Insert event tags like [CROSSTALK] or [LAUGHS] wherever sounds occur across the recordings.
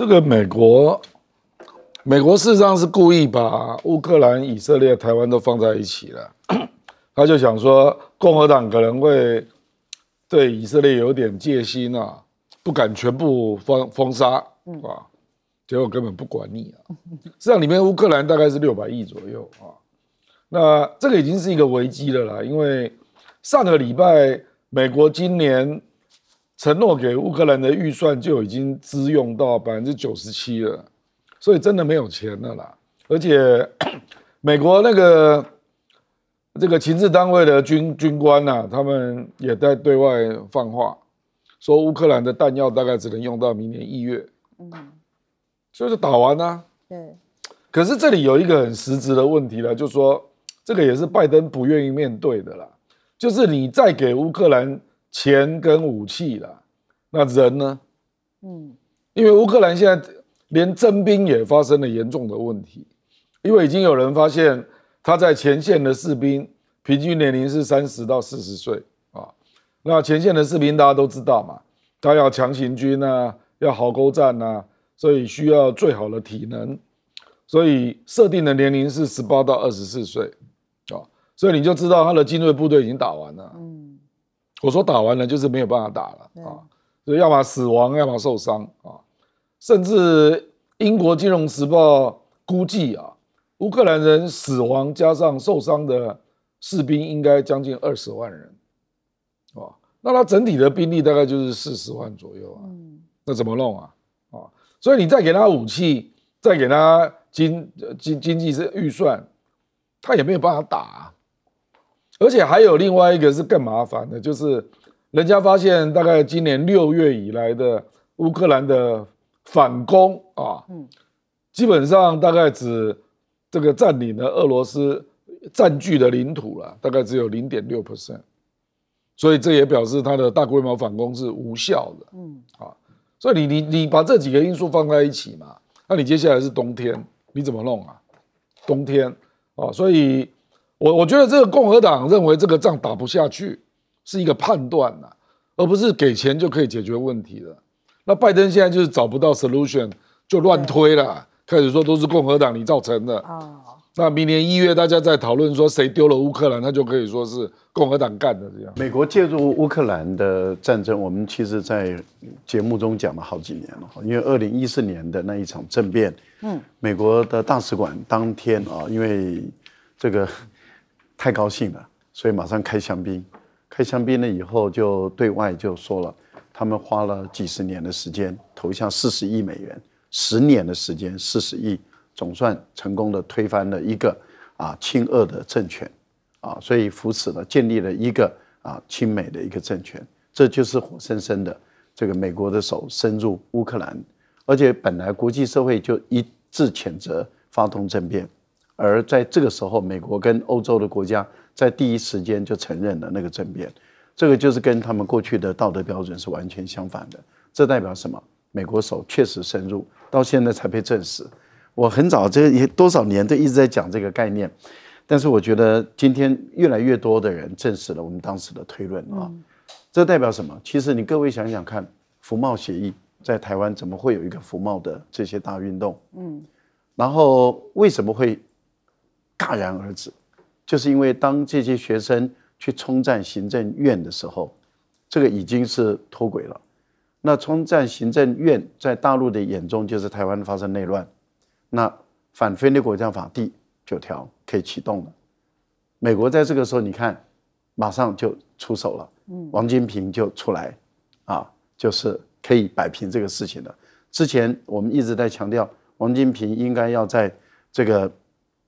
这个美国，美国事实上是故意把乌克兰、以色列、台湾都放在一起了，[CLEARS THROAT] 他就想说，共和党可能会对以色列有点戒心啊，不敢全部封封杀，啊，结果根本不管你啊。实际上，里面乌克兰大概是六百亿左右啊，那这个已经是一个危机了啦，因为上个礼拜美国今年。承诺给乌克兰的预算就已经支用到百分之九十七了，所以真的没有钱了啦。而且 [COUGHS] 美国那个这个情治单位的军军官呐，他们也在对外放话，说乌克兰的弹药大概只能用到明年一月，嗯，所以就打完啦。对。可是这里有一个很实质的问题了，就是说这个也是拜登不愿意面对的啦，就是你再给乌克兰。钱跟武器啦，那人呢？嗯，因为乌克兰现在连征兵也发生了严重的问题，因为已经有人发现他在前线的士兵平均年龄是三十到四十岁啊。那前线的士兵大家都知道嘛，他要强行军啊，要壕沟战啊，所以需要最好的体能，所以设定的年龄是十八到二十四岁啊。所以你就知道他的精锐部队已经打完了。嗯。我说打完了就是没有办法打了啊，所以要么死亡，要么受伤啊，甚至英国金融时报估计啊，乌克兰人死亡加上受伤的士兵应该将近二十万人啊，那他整体的兵力大概就是四十万左右啊，那怎么弄啊？啊，所以你再给他武器，再给他经经经济预算，他也没有办法打。而且还有另外一个是更麻烦的，就是人家发现，大概今年六月以来的乌克兰的反攻啊，嗯，基本上大概只这个占领了俄罗斯占据的领土了，大概只有零点六 percent，所以这也表示它的大规模反攻是无效的，嗯，啊，所以你你你把这几个因素放在一起嘛，那你接下来是冬天，你怎么弄啊？冬天啊，所以。我我觉得这个共和党认为这个仗打不下去，是一个判断呐，而不是给钱就可以解决问题了。那拜登现在就是找不到 solution 就乱推了，开始说都是共和党你造成的哦、那明年一月大家在讨论说谁丢了乌克兰，那就可以说是共和党干的这样。美国介入乌克兰的战争，我们其实在节目中讲了好几年了，因为二零一四年的那一场政变，嗯，美国的大使馆当天啊，因为这个。太高兴了，所以马上开香槟。开香槟了以后，就对外就说了，他们花了几十年的时间，投下四十亿美元，十年的时间，四十亿，总算成功的推翻了一个啊亲俄的政权，啊，所以扶持了建立了一个啊亲美的一个政权。这就是活生生的这个美国的手伸入乌克兰，而且本来国际社会就一致谴责发动政变。而在这个时候，美国跟欧洲的国家在第一时间就承认了那个政变，这个就是跟他们过去的道德标准是完全相反的。这代表什么？美国手确实深入，到现在才被证实。我很早这也多少年都一直在讲这个概念，但是我觉得今天越来越多的人证实了我们当时的推论啊。这代表什么？其实你各位想想看，服贸协议在台湾怎么会有一个服贸的这些大运动？嗯，然后为什么会？戛然而止，就是因为当这些学生去冲占行政院的时候，这个已经是脱轨了。那冲占行政院在大陆的眼中就是台湾发生内乱，那反分裂国家法第九条可以启动了。美国在这个时候，你看，马上就出手了。嗯，王金平就出来，啊，就是可以摆平这个事情的。之前我们一直在强调，王金平应该要在这个。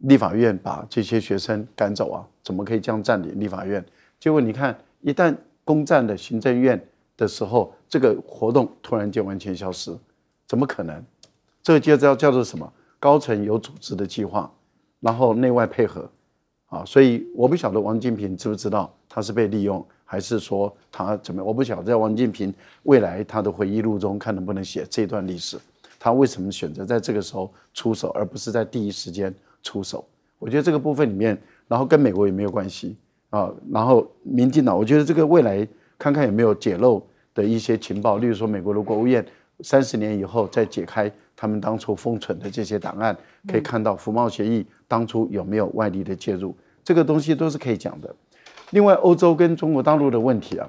立法院把这些学生赶走啊？怎么可以这样占领立法院？结果你看，一旦攻占的行政院的时候，这个活动突然间完全消失，怎么可能？这个就叫叫做什么？高层有组织的计划，然后内外配合，啊！所以我不晓得王金平知不知道他是被利用，还是说他怎么？我不晓得在王金平未来他的回忆录中看能不能写这段历史，他为什么选择在这个时候出手，而不是在第一时间？出手，我觉得这个部分里面，然后跟美国也没有关系啊。然后民进党，我觉得这个未来看看有没有解漏的一些情报，例如说美国的国务院三十年以后再解开他们当初封存的这些档案，可以看到服贸协议当初有没有外力的介入，这个东西都是可以讲的。另外，欧洲跟中国大陆的问题啊，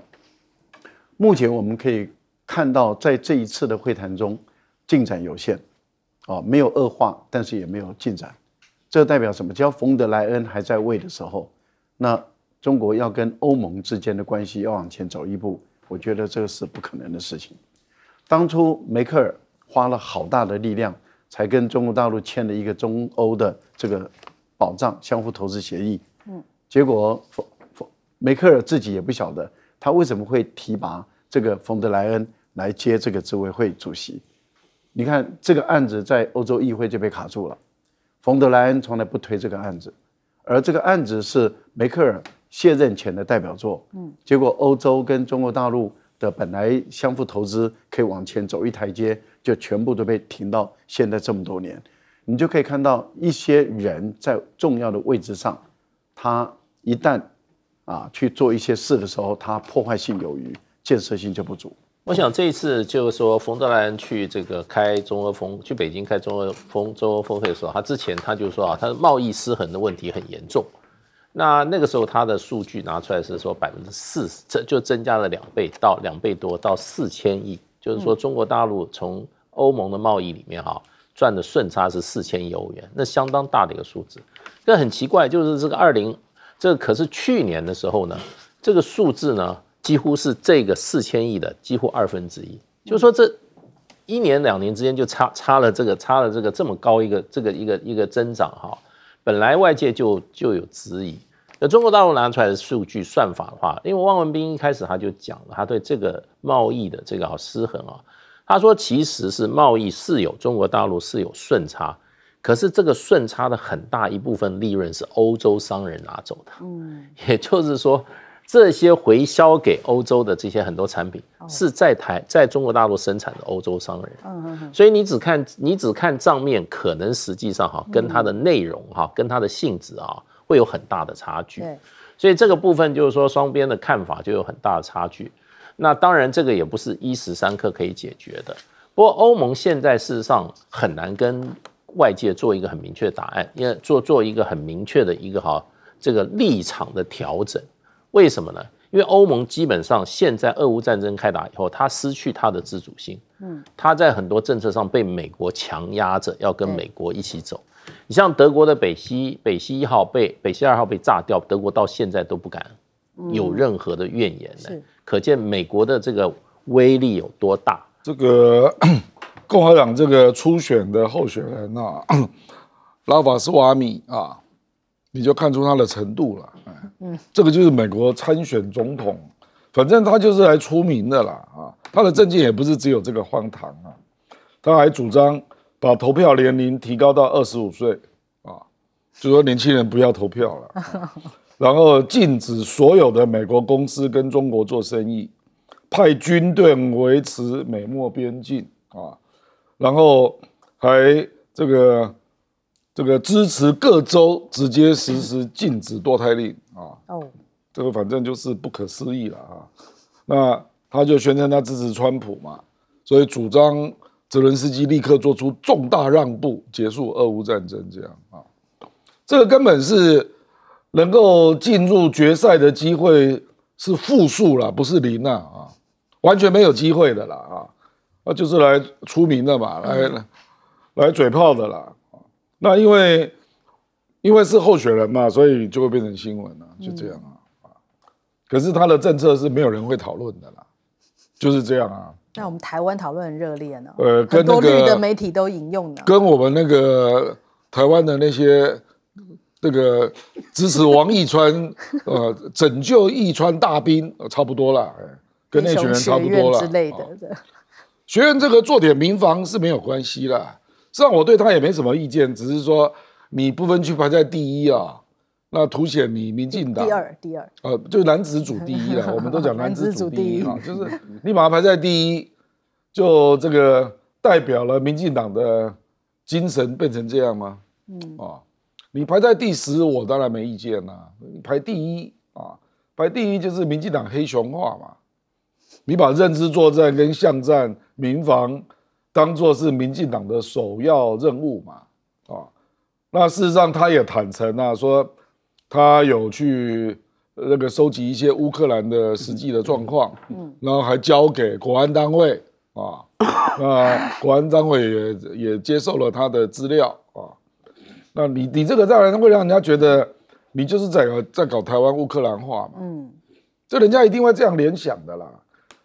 目前我们可以看到，在这一次的会谈中进展有限，啊，没有恶化，但是也没有进展。这代表什么？只要冯德莱恩还在位的时候，那中国要跟欧盟之间的关系要往前走一步，我觉得这个是不可能的事情。当初梅克尔花了好大的力量，才跟中国大陆签了一个中欧的这个保障相互投资协议。嗯，结果冯冯梅克尔自己也不晓得他为什么会提拔这个冯德莱恩来接这个执委会主席。你看，这个案子在欧洲议会就被卡住了。冯德莱恩从来不推这个案子，而这个案子是梅克尔卸任前的代表作。嗯，结果欧洲跟中国大陆的本来相互投资可以往前走一台阶，就全部都被停到现在这么多年。你就可以看到一些人在重要的位置上，他一旦啊去做一些事的时候，他破坏性有余，建设性就不足。我想这一次就是说，冯德兰去这个开中欧峰，去北京开中欧峰中欧峰会的时候，他之前他就说啊，他的贸易失衡的问题很严重。那那个时候他的数据拿出来是说百分之四，这就增加了两倍到两倍多到四千亿，就是说中国大陆从欧盟的贸易里面哈赚的顺差是四千亿欧元，那相当大的一个数字。这很奇怪，就是这个二零，这可是去年的时候呢，这个数字呢。几乎是这个四千亿的几乎二分之一，就说这一年两年之间就差差了这个差了这个这么高一个这个一个一个增长哈，本来外界就就有质疑，那中国大陆拿出来的数据算法的话，因为汪文斌一开始他就讲了，他对这个贸易的这个好失衡啊，他说其实是贸易是有中国大陆是有顺差，可是这个顺差的很大一部分利润是欧洲商人拿走的，嗯，[LAUGHS] 也就是说。这些回销给欧洲的这些很多产品是在台在中国大陆生产的，欧洲商人，所以你只看你只看账面，可能实际上哈跟它的内容哈跟它的性质啊会有很大的差距，所以这个部分就是说双边的看法就有很大的差距。那当然这个也不是一时三刻可以解决的。不过欧盟现在事实上很难跟外界做一个很明确答案，因为做做一个很明确的一个哈这个立场的调整。为什么呢？因为欧盟基本上现在俄乌战争开打以后，它失去它的自主性。嗯，它在很多政策上被美国强压着，要跟美国一起走。你像德国的北溪、北溪一号被北溪二号被炸掉，德国到现在都不敢有任何的怨言了，可见美国的这个威力有多大。这个 [COUGHS] 共和党这个初选的候选人啊，[COUGHS] 拉法斯瓦米啊，你就看出他的程度了。嗯，这个就是美国参选总统，反正他就是来出名的啦啊，他的政见也不是只有这个荒唐啊，他还主张把投票年龄提高到二十五岁啊，就说年轻人不要投票了，然后禁止所有的美国公司跟中国做生意，派军队维持美墨边境啊，然后还这个。这个支持各州直接实施禁止堕胎令啊，哦，这个反正就是不可思议了啊。那他就宣称他支持川普嘛，所以主张泽伦斯基立刻做出重大让步，结束俄乌战争这样啊。这个根本是能够进入决赛的机会是负数了，不是零了啊，完全没有机会的了啊。那就是来出名的嘛，来来嘴炮的了。那因为，因为是候选人嘛，所以就会变成新闻了，就这样啊。可是他的政策是没有人会讨论的啦，就是这样啊。那我们台湾讨论很热烈呢，呃，很多绿的媒体都引用的，跟我们那个台湾的那些那个支持王毅川，呃，拯救毅川大兵，差不多了，跟那群人差不多了。学院这个做点民房是没有关系啦。实际上我对他也没什么意见，只是说你不分区排在第一啊，那凸显你民进党第二第二啊，就男子组第一了。我们都讲 [LAUGHS] 男子组第一啊，就是你把上排在第一，就这个代表了民进党的精神变成这样吗？嗯啊，你排在第十，我当然没意见啊。你排第一啊，排第一就是民进党黑熊化嘛，你把认知作战跟巷战民防。当做是民进党的首要任务嘛？啊，那事实上他也坦诚啊，说他有去那个收集一些乌克兰的实际的状况，嗯，然后还交给国安单位啊，那国安单位也也接受了他的资料啊。那你你这个当然会让人家觉得你就是在在搞台湾乌克兰化嘛，嗯，这人家一定会这样联想的啦。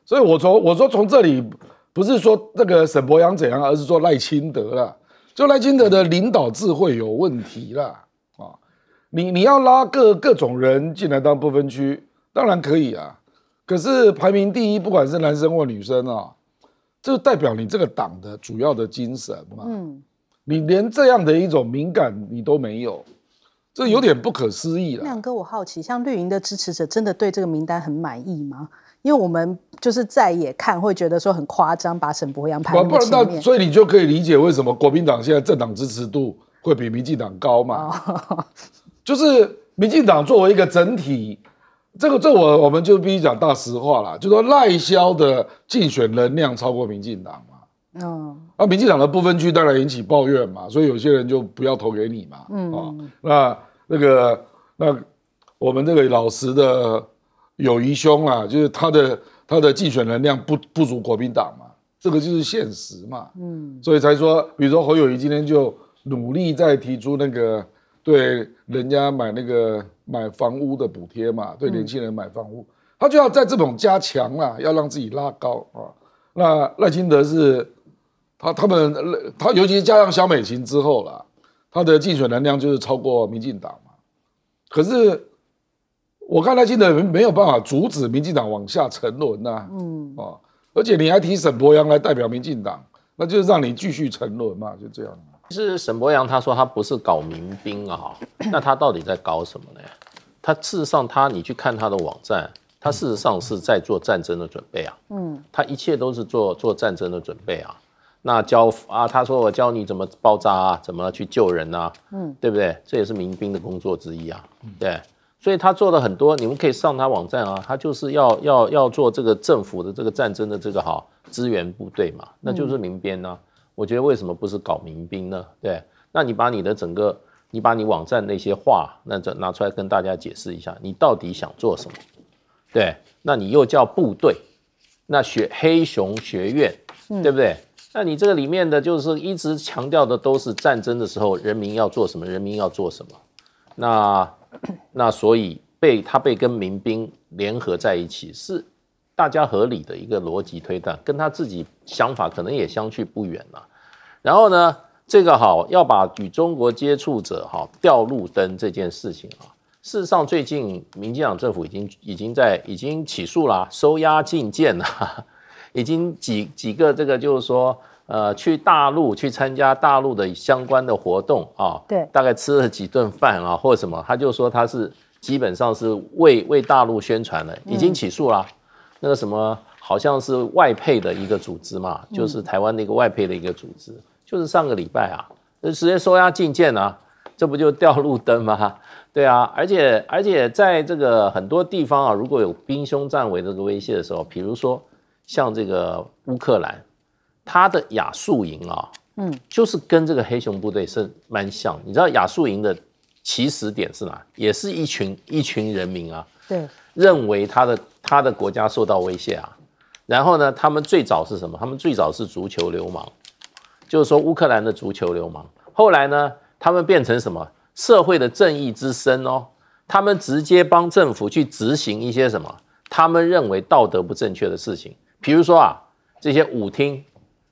所以我从我说从这里。不是说那个沈博阳怎样，而是说赖清德了。就赖清德的领导智慧有问题了啊！你你要拉各各种人进来当不分区，当然可以啊。可是排名第一，不管是男生或女生啊，这代表你这个党的主要的精神嘛。嗯，你连这样的一种敏感你都没有，这有点不可思议了。亮哥，我好奇，像绿营的支持者，真的对这个名单很满意吗？因为我们就是在也看，会觉得说很夸张，把沈博洋拍不全面。所以你就可以理解为什么国民党现在政党支持度会比民进党高嘛？[LAUGHS] 就是民进党作为一个整体，这个这我我们就必须讲大实话了，就说赖萧的竞选能量超过民进党嘛。哦，那民进党的部分区当然引起抱怨嘛，所以有些人就不要投给你嘛。嗯啊，那那个那我们这个老实的。友谊兄啊，就是他的他的竞选能量不不足国民党嘛，这个就是现实嘛，嗯，所以才说，比如说侯友谊今天就努力在提出那个对人家买那个买房屋的补贴嘛，对年轻人买房屋，他就要在这种加强啊，要让自己拉高啊。那赖清德是他他们他尤其加上萧美琴之后啦，他的竞选能量就是超过民进党嘛，可是。我看他现在没没有办法阻止民进党往下沉沦呐。嗯啊，而且你还提沈博阳来代表民进党，那就是让你继续沉沦嘛，就这样。是沈博阳他说他不是搞民兵啊，[COUGHS] 那他到底在搞什么呢？他事实上他你去看他的网站，他事实上是在做战争的准备啊。嗯，他一切都是做做战争的准备啊。那教啊，他说我教你怎么包扎啊，怎么去救人啊。嗯，对不对？这也是民兵的工作之一啊。对。所以他做了很多，你们可以上他网站啊，他就是要要要做这个政府的这个战争的这个哈支援部队嘛，那就是民兵呢。我觉得为什么不是搞民兵呢？对，那你把你的整个，你把你网站那些话，那这拿出来跟大家解释一下，你到底想做什么？对，那你又叫部队，那学黑熊学院，对不对？那你这个里面的就是一直强调的都是战争的时候人民要做什么，人民要做什么？那。[CLEARS THROAT] 那所以被他被跟民兵联合在一起，是大家合理的一个逻辑推断，跟他自己想法可能也相去不远了。然后呢，这个好要把与中国接触者哈掉路灯这件事情啊，事实上最近民进党政府已经已经在已经起诉啦，收押禁见了，[LAUGHS] 已经几几个这个就是说。呃，去大陆去参加大陆的相关的活动啊，对，大概吃了几顿饭啊，或者什么，他就说他是基本上是为为大陆宣传的，已经起诉了那个什么，好像是外配的一个组织嘛，就是台湾的一个外配的一个组织，就是上个礼拜啊，直接收押进见啊，这不就掉路灯吗？对啊，而且而且在这个很多地方啊，如果有兵凶战危的这个威胁的时候，比如说像这个乌克兰。他的亚速营啊，嗯，就是跟这个黑熊部队是蛮像。你知道亚速营的起始点是哪？也是一群一群人民啊，对，认为他的他的国家受到威胁啊。然后呢，他们最早是什么？他们最早是足球流氓，就是说乌克兰的足球流氓。后来呢，他们变成什么？社会的正义之声哦，他们直接帮政府去执行一些什么他们认为道德不正确的事情，比如说啊，这些舞厅。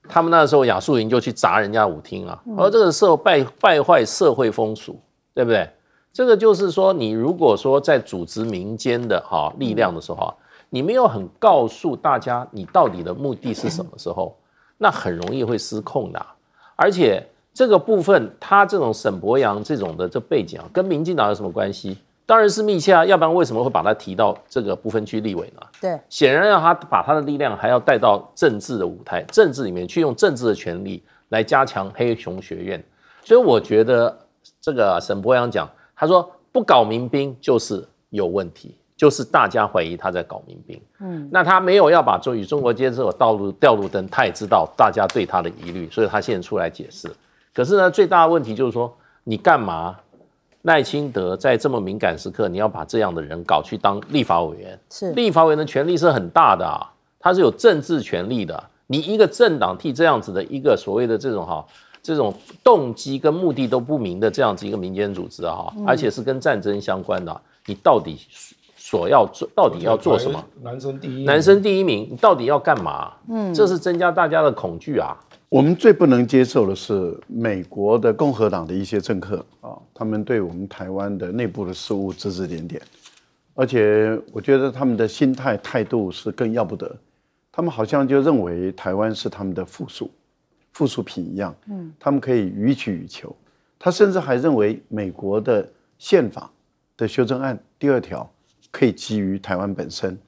他们那时候雅素营就去砸人家舞厅啊，而这个社败败坏社会风俗，对不对？这个就是说，你如果说在组织民间的哈力量的时候，你没有很告诉大家你到底的目的是什么时候，那很容易会失控的。而且这个部分，他这种沈博阳这种的这背景啊，跟民进党有什么关系？当然是密切啊，要不然为什么会把他提到这个不分区立委呢？对，显然让他把他的力量还要带到政治的舞台，政治里面去用政治的权力来加强黑熊学院。所以我觉得这个沈博阳讲，他说不搞民兵就是有问题，就是大家怀疑他在搞民兵。嗯，那他没有要把中与中国接触的道路掉路灯，他也知道大家对他的疑虑，所以他现在出来解释。可是呢，最大的问题就是说你干嘛？赖清德在这么敏感时刻，你要把这样的人搞去当立法委员？是立法委员的权力是很大的啊，他是有政治权力的。你一个政党替这样子的一个所谓的这种哈，这种动机跟目的都不明的这样子一个民间组织哈，而且是跟战争相关的，你到底所要做，到底要做什么？男生第一，男生第一名，你到底要干嘛？嗯，这是增加大家的恐惧啊。我们最不能接受的是美国的共和党的一些政客啊，他们对我们台湾的内部的事务指指点点，而且我觉得他们的心态态度是更要不得。他们好像就认为台湾是他们的附属、附属品一样。嗯，他们可以予取予求。他甚至还认为美国的宪法的修正案第二条可以基于台湾本身。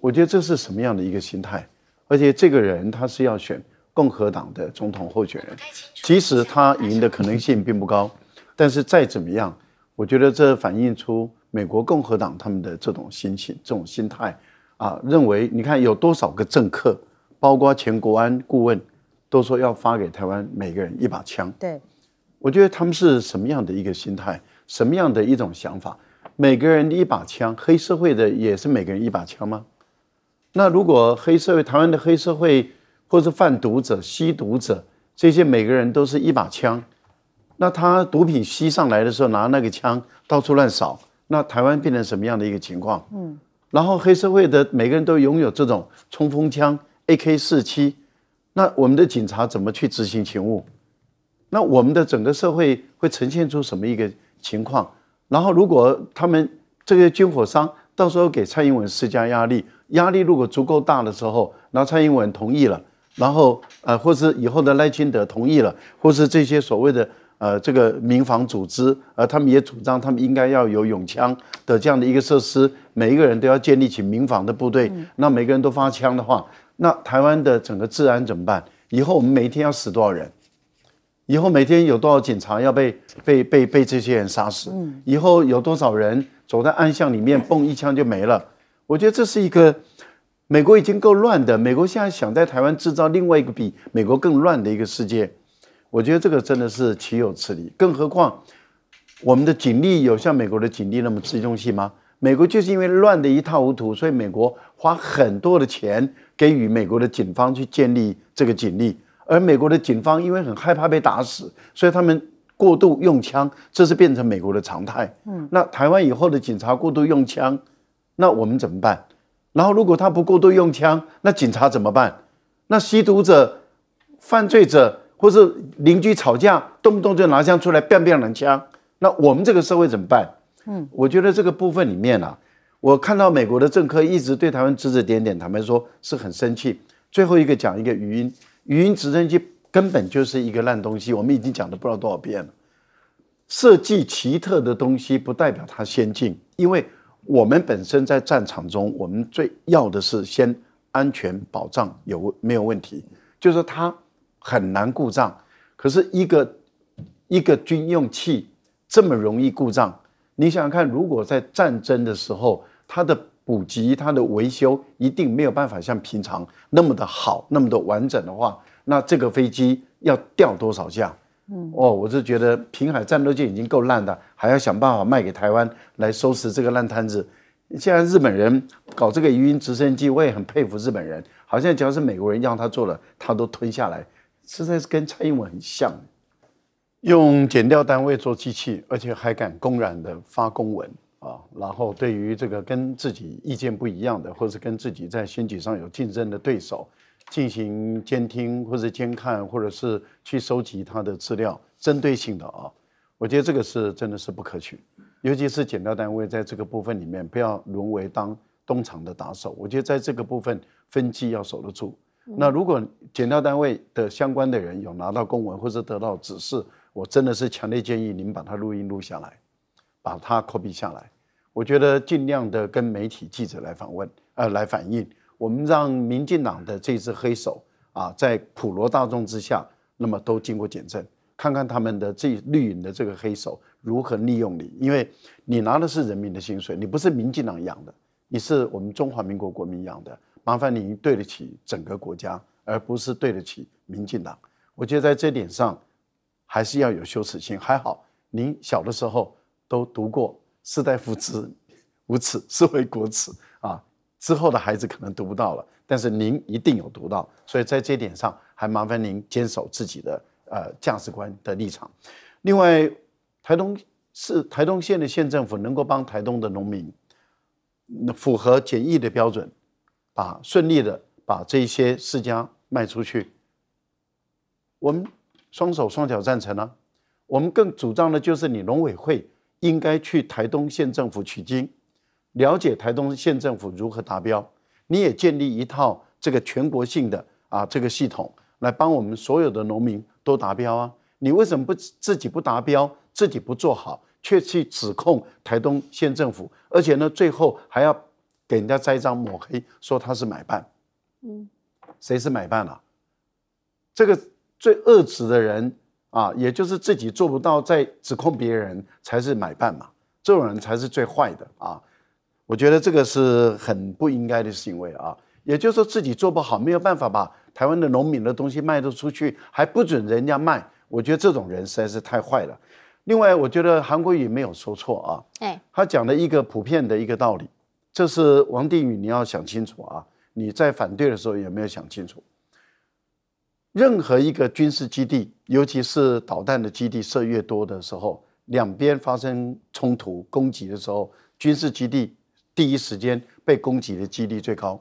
我觉得这是什么样的一个心态？而且这个人他是要选。共和党的总统候选人，即使他赢的可能性并不高，但是再怎么样，我觉得这反映出美国共和党他们的这种心情、这种心态啊，认为你看有多少个政客，包括前国安顾问，都说要发给台湾每个人一把枪。对，我觉得他们是什么样的一个心态，什么样的一种想法？每个人一把枪，黑社会的也是每个人一把枪吗？那如果黑社会，台湾的黑社会？或者贩毒者、吸毒者，这些每个人都是一把枪，那他毒品吸上来的时候，拿那个枪到处乱扫，那台湾变成什么样的一个情况？嗯，然后黑社会的每个人都拥有这种冲锋枪 AK 四七，那我们的警察怎么去执行勤务？那我们的整个社会会呈现出什么一个情况？然后如果他们这些军火商到时候给蔡英文施加压力，压力如果足够大的时候，那蔡英文同意了。然后，呃，或是以后的赖清德同意了，或是这些所谓的呃这个民防组织，呃，他们也主张他们应该要有永枪的这样的一个设施，每一个人都要建立起民防的部队。那每个人都发枪的话，那台湾的整个治安怎么办？以后我们每一天要死多少人？以后每天有多少警察要被被被被这些人杀死？以后有多少人走在暗巷里面蹦一枪就没了？我觉得这是一个。美国已经够乱的，美国现在想在台湾制造另外一个比美国更乱的一个世界，我觉得这个真的是岂有此理。更何况，我们的警力有像美国的警力那么集中性吗？美国就是因为乱的一塌糊涂，所以美国花很多的钱给予美国的警方去建立这个警力，而美国的警方因为很害怕被打死，所以他们过度用枪，这是变成美国的常态。嗯，那台湾以后的警察过度用枪，那我们怎么办？然后，如果他不过多用枪，那警察怎么办？那吸毒者、犯罪者，或是邻居吵架，动不动就拿枪出来，变变人枪，那我们这个社会怎么办？嗯，我觉得这个部分里面啊，我看到美国的政客一直对台湾指指点点，坦白说是很生气。最后一个讲一个语音，语音直升机根本就是一个烂东西，我们已经讲了不知道多少遍了。设计奇特的东西不代表它先进，因为。我们本身在战场中，我们最要的是先安全保障有没有问题？就是它很难故障。可是一个一个军用器这么容易故障，你想想看，如果在战争的时候，它的补给、它的维修一定没有办法像平常那么的好、那么的完整的话，那这个飞机要掉多少架？哦，我是觉得平海战斗舰已经够烂的，还要想办法卖给台湾来收拾这个烂摊子。现在日本人搞这个鱼鹰直升机，我也很佩服日本人，好像只要是美国人让他做的，他都吞下来，实在是跟蔡英文很像，用减掉单位做机器，而且还敢公然的发公文啊，然后对于这个跟自己意见不一样的，或者跟自己在选举上有竞争的对手。进行监听或者监看，或者是去收集他的资料，针对性的啊，我觉得这个是真的是不可取。尤其是检调单位在这个部分里面，不要沦为当东厂的打手。我觉得在这个部分分机要守得住。那如果检调单位的相关的人有拿到公文或者得到指示，我真的是强烈建议您把它录音录下来，把它 copy 下来。我觉得尽量的跟媒体记者来访问，呃，来反映。我们让民进党的这只黑手啊，在普罗大众之下，那么都经过检证，看看他们的这绿营的这个黑手如何利用你，因为你拿的是人民的薪水，你不是民进党养的，你是我们中华民国国民养的，麻烦您对得起整个国家，而不是对得起民进党。我觉得在这点上，还是要有羞耻心。还好，您小的时候都读过“士大夫之无耻，是为国耻”啊。之后的孩子可能读不到了，但是您一定有读到，所以在这点上还麻烦您坚守自己的呃价值观的立场。另外，台东市台东县的县政府能够帮台东的农民，那符合检疫的标准，把顺利的把这些世家卖出去，我们双手双脚赞成啊！我们更主张的就是你农委会应该去台东县政府取经。了解台东县政府如何达标，你也建立一套这个全国性的啊这个系统来帮我们所有的农民都达标啊！你为什么不自己不达标，自己不做好，却去指控台东县政府？而且呢，最后还要给人家栽赃抹黑，说他是买办。嗯，谁是买办啊？这个最恶质的人啊，也就是自己做不到，在指控别人才是买办嘛。这种人才是最坏的啊！我觉得这个是很不应该的行为啊！也就是说，自己做不好没有办法把台湾的农民的东西卖得出去，还不准人家卖？我觉得这种人实在是太坏了。另外，我觉得韩国瑜没有说错啊，他讲的一个普遍的一个道理，这是王定宇，你要想清楚啊！你在反对的时候有没有想清楚？任何一个军事基地，尤其是导弹的基地设越多的时候，两边发生冲突、攻击的时候，军事基地。第一时间被攻击的几率最高，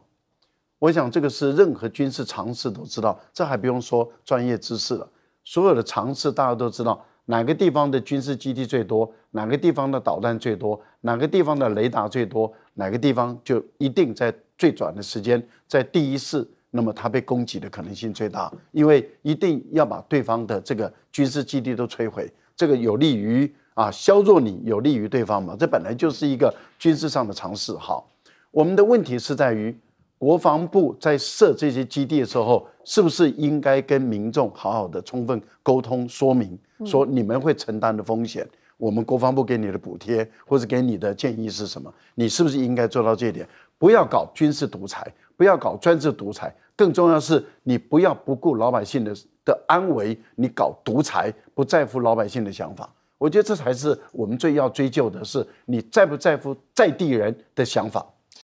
我想这个是任何军事常识都知道，这还不用说专业知识了。所有的常识大家都知道，哪个地方的军事基地最多，哪个地方的导弹最多，哪个地方的雷达最多，哪个地方就一定在最短的时间，在第一次，那么它被攻击的可能性最大，因为一定要把对方的这个军事基地都摧毁，这个有利于。啊，削弱你有利于对方嘛？这本来就是一个军事上的尝试。好，我们的问题是在于，国防部在设这些基地的时候，是不是应该跟民众好好的充分沟通、说明，说你们会承担的风险，我们国防部给你的补贴或者给你的建议是什么？你是不是应该做到这点？不要搞军事独裁，不要搞专制独裁。更重要是，你不要不顾老百姓的的安危，你搞独裁，不在乎老百姓的想法。我觉得这才是我们最要追究的，是你在不在乎在地人的想法。